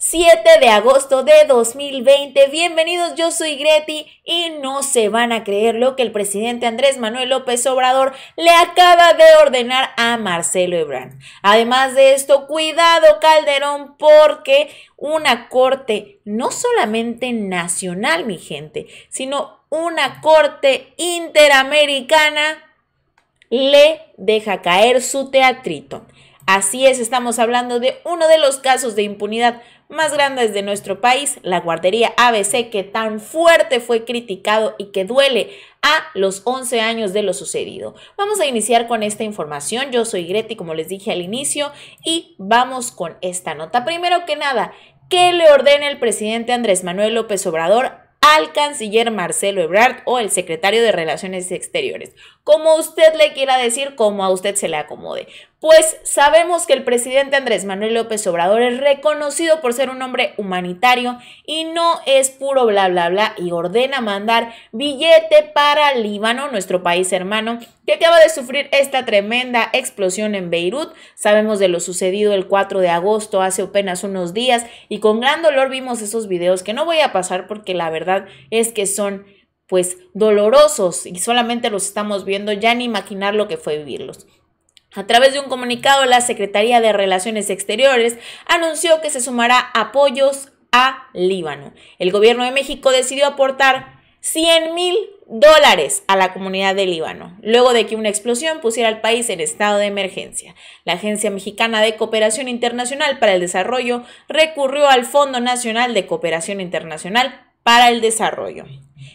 7 de agosto de 2020. Bienvenidos, yo soy Greti y no se van a creer lo que el presidente Andrés Manuel López Obrador le acaba de ordenar a Marcelo Ebrard. Además de esto, cuidado Calderón porque una corte no solamente nacional, mi gente, sino una corte interamericana le deja caer su teatrito. Así es, estamos hablando de uno de los casos de impunidad más grandes de nuestro país, la guardería ABC, que tan fuerte fue criticado y que duele a los 11 años de lo sucedido. Vamos a iniciar con esta información. Yo soy Greti, como les dije al inicio, y vamos con esta nota. Primero que nada, ¿qué le ordena el presidente Andrés Manuel López Obrador al canciller Marcelo Ebrard o el secretario de Relaciones Exteriores, como usted le quiera decir, como a usted se le acomode. Pues sabemos que el presidente Andrés Manuel López Obrador es reconocido por ser un hombre humanitario y no es puro bla bla bla y ordena mandar billete para Líbano, nuestro país hermano, que acaba de sufrir esta tremenda explosión en Beirut. Sabemos de lo sucedido el 4 de agosto, hace apenas unos días, y con gran dolor vimos esos videos que no voy a pasar porque la verdad es que son pues dolorosos y solamente los estamos viendo, ya ni imaginar lo que fue vivirlos. A través de un comunicado, la Secretaría de Relaciones Exteriores anunció que se sumará apoyos a Líbano. El gobierno de México decidió aportar 100 mil dólares a la comunidad de Líbano, luego de que una explosión pusiera al país en estado de emergencia. La Agencia Mexicana de Cooperación Internacional para el Desarrollo recurrió al Fondo Nacional de Cooperación Internacional para el Desarrollo.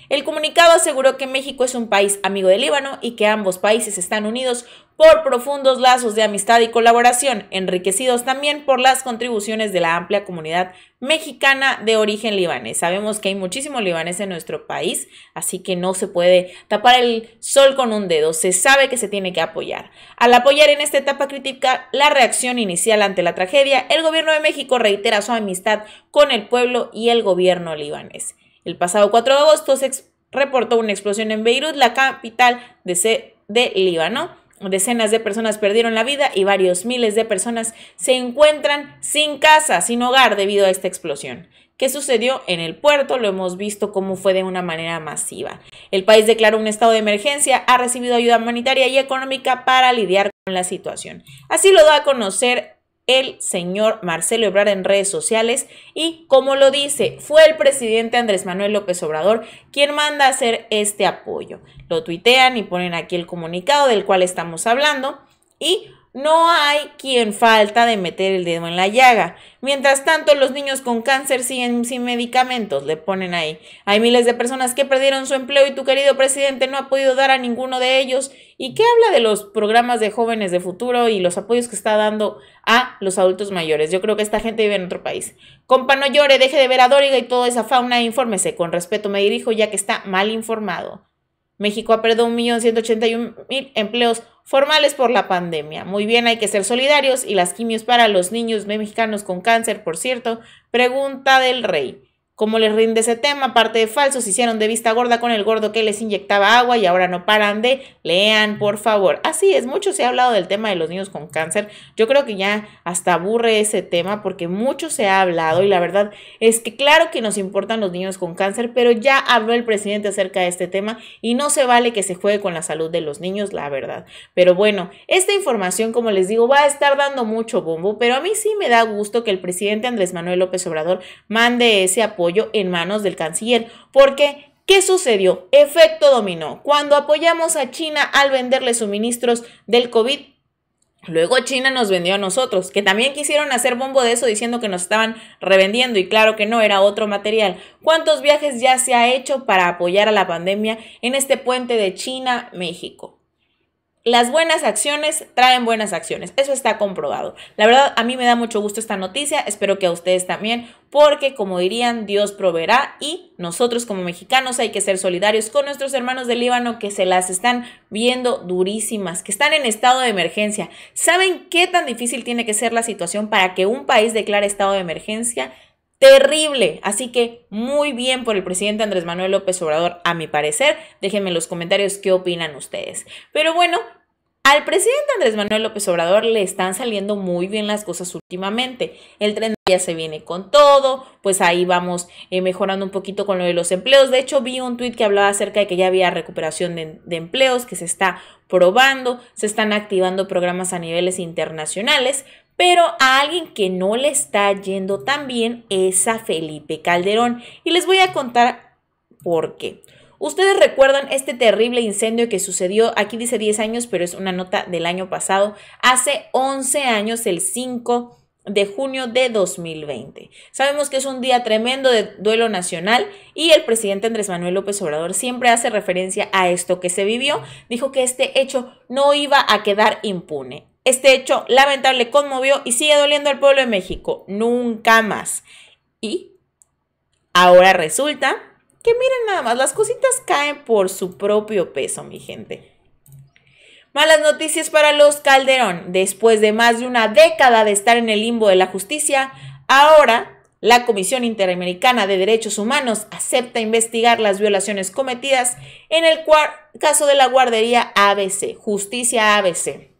El comunicado aseguró que México es un país amigo de Líbano y que ambos países están unidos por profundos lazos de amistad y colaboración, enriquecidos también por las contribuciones de la amplia comunidad mexicana de origen libanés. Sabemos que hay muchísimos libaneses en nuestro país, así que no se puede tapar el sol con un dedo, se sabe que se tiene que apoyar. Al apoyar en esta etapa crítica la reacción inicial ante la tragedia, el gobierno de México reitera su amistad con el pueblo y el gobierno libanés. El pasado 4 de agosto se reportó una explosión en Beirut, la capital de, de Líbano Decenas de personas perdieron la vida y varios miles de personas se encuentran sin casa, sin hogar debido a esta explosión. ¿Qué sucedió en el puerto? Lo hemos visto cómo fue de una manera masiva. El país declaró un estado de emergencia, ha recibido ayuda humanitaria y económica para lidiar con la situación. Así lo da a conocer el señor Marcelo Ebrard en redes sociales y como lo dice, fue el presidente Andrés Manuel López Obrador quien manda a hacer este apoyo. Lo tuitean y ponen aquí el comunicado del cual estamos hablando y no hay quien falta de meter el dedo en la llaga. Mientras tanto, los niños con cáncer siguen sin medicamentos, le ponen ahí. Hay miles de personas que perdieron su empleo y tu querido presidente no ha podido dar a ninguno de ellos. ¿Y qué habla de los programas de jóvenes de futuro y los apoyos que está dando a los adultos mayores? Yo creo que esta gente vive en otro país. Compa, no llore, deje de ver a Dóriga y toda esa fauna e infórmese. Con respeto me dirijo ya que está mal informado. México ha perdido 1.181.000 empleos formales por la pandemia. Muy bien, hay que ser solidarios y las quimios para los niños mexicanos con cáncer, por cierto, pregunta del rey. Como les rinde ese tema, parte de falsos, hicieron de vista gorda con el gordo que les inyectaba agua y ahora no paran de lean, por favor. Así es, mucho se ha hablado del tema de los niños con cáncer. Yo creo que ya hasta aburre ese tema porque mucho se ha hablado y la verdad es que claro que nos importan los niños con cáncer, pero ya habló el presidente acerca de este tema y no se vale que se juegue con la salud de los niños, la verdad. Pero bueno, esta información, como les digo, va a estar dando mucho bombo, pero a mí sí me da gusto que el presidente Andrés Manuel López Obrador mande ese apoyo en manos del canciller, porque ¿Qué sucedió? Efecto dominó. Cuando apoyamos a China al venderle suministros del COVID, luego China nos vendió a nosotros, que también quisieron hacer bombo de eso diciendo que nos estaban revendiendo y claro que no, era otro material. ¿Cuántos viajes ya se ha hecho para apoyar a la pandemia en este puente de China-México? las buenas acciones traen buenas acciones. Eso está comprobado. La verdad, a mí me da mucho gusto esta noticia. Espero que a ustedes también, porque como dirían, Dios proveerá y nosotros como mexicanos hay que ser solidarios con nuestros hermanos del Líbano que se las están viendo durísimas, que están en estado de emergencia. ¿Saben qué tan difícil tiene que ser la situación para que un país declare estado de emergencia? terrible. Así que muy bien por el presidente Andrés Manuel López Obrador, a mi parecer. Déjenme en los comentarios qué opinan ustedes. Pero bueno, al presidente Andrés Manuel López Obrador le están saliendo muy bien las cosas últimamente. El tren ya se viene con todo, pues ahí vamos eh, mejorando un poquito con lo de los empleos. De hecho, vi un tuit que hablaba acerca de que ya había recuperación de empleos, que se está probando, se están activando programas a niveles internacionales, pero a alguien que no le está yendo tan bien es a Felipe Calderón. Y les voy a contar por qué. Ustedes recuerdan este terrible incendio que sucedió, aquí dice 10 años, pero es una nota del año pasado, hace 11 años, el 5 de junio de 2020. Sabemos que es un día tremendo de duelo nacional y el presidente Andrés Manuel López Obrador siempre hace referencia a esto que se vivió. Dijo que este hecho no iba a quedar impune. Este hecho lamentable conmovió y sigue doliendo al pueblo de México. Nunca más. Y ahora resulta que miren nada más, las cositas caen por su propio peso, mi gente. Malas noticias para los Calderón. Después de más de una década de estar en el limbo de la justicia, ahora la Comisión Interamericana de Derechos Humanos acepta investigar las violaciones cometidas en el caso de la guardería ABC, Justicia ABC.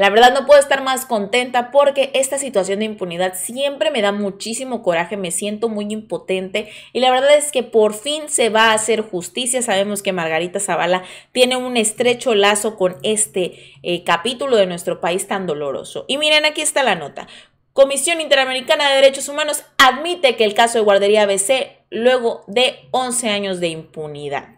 La verdad no puedo estar más contenta porque esta situación de impunidad siempre me da muchísimo coraje, me siento muy impotente y la verdad es que por fin se va a hacer justicia. Sabemos que Margarita Zavala tiene un estrecho lazo con este eh, capítulo de nuestro país tan doloroso. Y miren, aquí está la nota. Comisión Interamericana de Derechos Humanos admite que el caso de guardería ABC luego de 11 años de impunidad.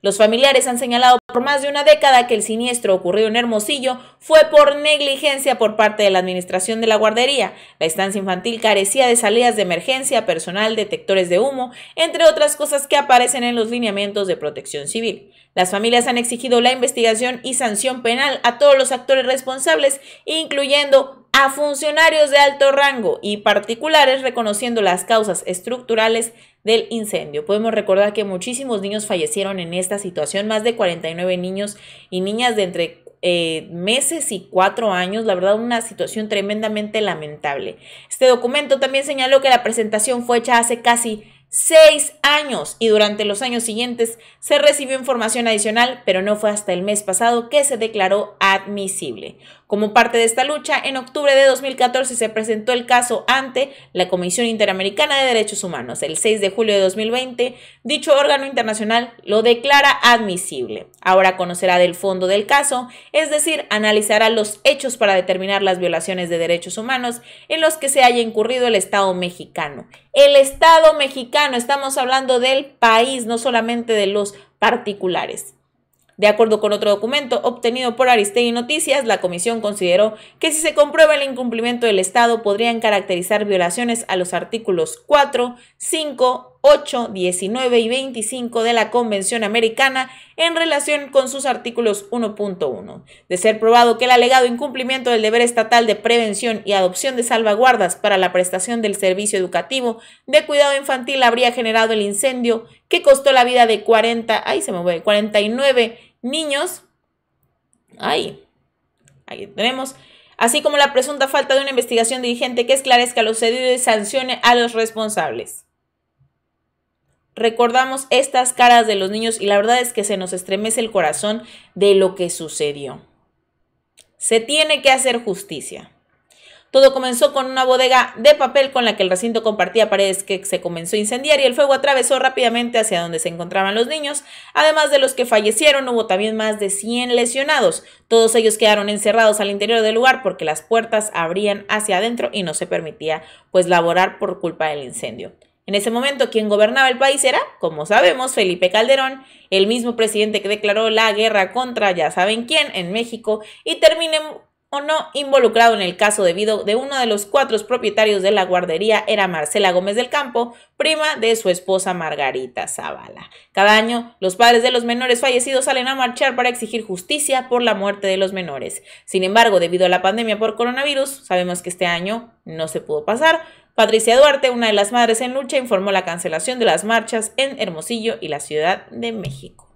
Los familiares han señalado por más de una década que el siniestro ocurrido en Hermosillo fue por negligencia por parte de la administración de la guardería. La estancia infantil carecía de salidas de emergencia, personal, detectores de humo, entre otras cosas que aparecen en los lineamientos de protección civil. Las familias han exigido la investigación y sanción penal a todos los actores responsables, incluyendo a funcionarios de alto rango y particulares reconociendo las causas estructurales del incendio. Podemos recordar que muchísimos niños fallecieron en esta situación, más de 49 niños y niñas de entre eh, meses y cuatro años, la verdad una situación tremendamente lamentable. Este documento también señaló que la presentación fue hecha hace casi seis años y durante los años siguientes se recibió información adicional, pero no fue hasta el mes pasado que se declaró admisible. Como parte de esta lucha, en octubre de 2014 se presentó el caso ante la Comisión Interamericana de Derechos Humanos. El 6 de julio de 2020, dicho órgano internacional lo declara admisible. Ahora conocerá del fondo del caso, es decir, analizará los hechos para determinar las violaciones de derechos humanos en los que se haya incurrido el Estado mexicano. El Estado mexicano estamos hablando del país, no solamente de los particulares. De acuerdo con otro documento obtenido por aristei Noticias, la comisión consideró que si se comprueba el incumplimiento del Estado podrían caracterizar violaciones a los artículos 4, 5, 8, 19 y 25 de la Convención Americana en relación con sus artículos 1.1. De ser probado que el alegado incumplimiento del deber estatal de prevención y adopción de salvaguardas para la prestación del servicio educativo de cuidado infantil habría generado el incendio que costó la vida de 40, ay, se mueve, 49 niños. ahí tenemos así como la presunta falta de una investigación dirigente que esclarezca los sucedido y sancione a los responsables recordamos estas caras de los niños y la verdad es que se nos estremece el corazón de lo que sucedió. Se tiene que hacer justicia. Todo comenzó con una bodega de papel con la que el recinto compartía paredes que se comenzó a incendiar y el fuego atravesó rápidamente hacia donde se encontraban los niños. Además de los que fallecieron, hubo también más de 100 lesionados. Todos ellos quedaron encerrados al interior del lugar porque las puertas abrían hacia adentro y no se permitía pues laborar por culpa del incendio. En ese momento quien gobernaba el país era, como sabemos, Felipe Calderón, el mismo presidente que declaró la guerra contra ya saben quién en México y termine o no involucrado en el caso debido de uno de los cuatro propietarios de la guardería era Marcela Gómez del Campo, prima de su esposa Margarita Zavala. Cada año, los padres de los menores fallecidos salen a marchar para exigir justicia por la muerte de los menores. Sin embargo, debido a la pandemia por coronavirus, sabemos que este año no se pudo pasar, Patricia Duarte, una de las madres en lucha, informó la cancelación de las marchas en Hermosillo y la Ciudad de México.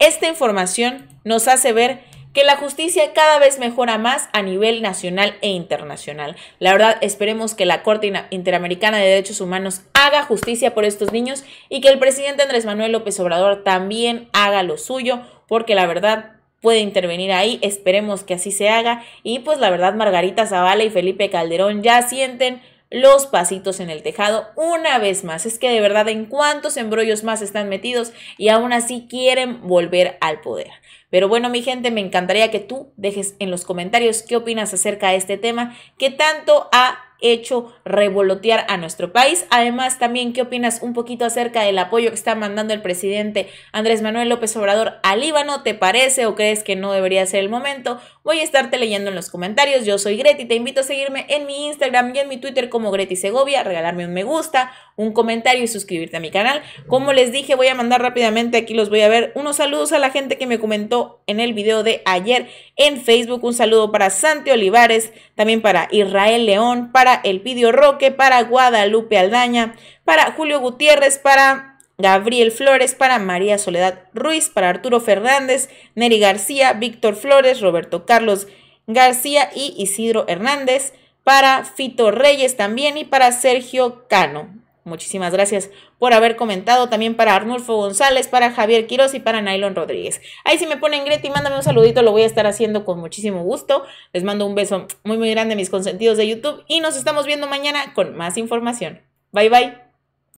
Esta información nos hace ver que la justicia cada vez mejora más a nivel nacional e internacional. La verdad, esperemos que la Corte Interamericana de Derechos Humanos haga justicia por estos niños y que el presidente Andrés Manuel López Obrador también haga lo suyo, porque la verdad puede intervenir ahí, esperemos que así se haga. Y pues la verdad, Margarita Zavala y Felipe Calderón ya sienten los pasitos en el tejado una vez más. Es que de verdad en cuántos embrollos más están metidos y aún así quieren volver al poder. Pero bueno, mi gente, me encantaría que tú dejes en los comentarios qué opinas acerca de este tema que tanto ha hecho revolotear a nuestro país. Además, también, ¿qué opinas un poquito acerca del apoyo que está mandando el presidente Andrés Manuel López Obrador al Líbano? ¿Te parece o crees que no debería ser el momento? Voy a estarte leyendo en los comentarios. Yo soy Greti, te invito a seguirme en mi Instagram y en mi Twitter como Greti Segovia, regalarme un me gusta, un comentario y suscribirte a mi canal. Como les dije, voy a mandar rápidamente, aquí los voy a ver, unos saludos a la gente que me comentó en el video de ayer en Facebook. Un saludo para Santi Olivares, también para Israel León, para el Elpidio Roque, para Guadalupe Aldaña, para Julio Gutiérrez, para Gabriel Flores, para María Soledad Ruiz, para Arturo Fernández, Neri García, Víctor Flores, Roberto Carlos García y Isidro Hernández, para Fito Reyes también y para Sergio Cano. Muchísimas gracias por haber comentado también para Arnulfo González, para Javier Quiroz y para Nylon Rodríguez. Ahí si me ponen Greti, mándame un saludito, lo voy a estar haciendo con muchísimo gusto. Les mando un beso muy muy grande a mis consentidos de YouTube y nos estamos viendo mañana con más información. Bye bye.